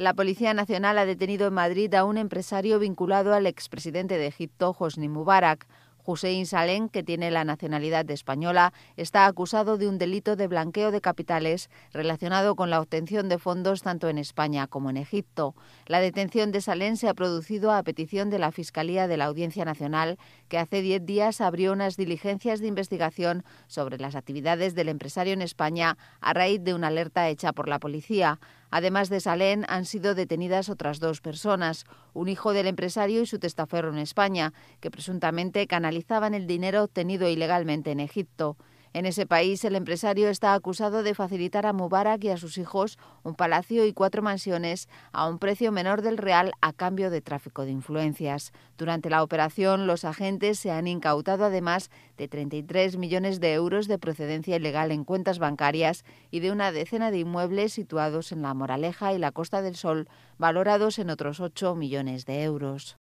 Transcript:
La Policía Nacional ha detenido en Madrid a un empresario vinculado al expresidente de Egipto, Hosni Mubarak. Hussein Salén que tiene la nacionalidad española, está acusado de un delito de blanqueo de capitales relacionado con la obtención de fondos tanto en España como en Egipto. La detención de Salén se ha producido a petición de la Fiscalía de la Audiencia Nacional, que hace diez días abrió unas diligencias de investigación sobre las actividades del empresario en España a raíz de una alerta hecha por la policía. Además de Salén, han sido detenidas otras dos personas, un hijo del empresario y su testaferro en España, que presuntamente canalizaban el dinero obtenido ilegalmente en Egipto. En ese país, el empresario está acusado de facilitar a Mubarak y a sus hijos un palacio y cuatro mansiones a un precio menor del real a cambio de tráfico de influencias. Durante la operación, los agentes se han incautado además de 33 millones de euros de procedencia ilegal en cuentas bancarias y de una decena de inmuebles situados en La Moraleja y la Costa del Sol, valorados en otros 8 millones de euros.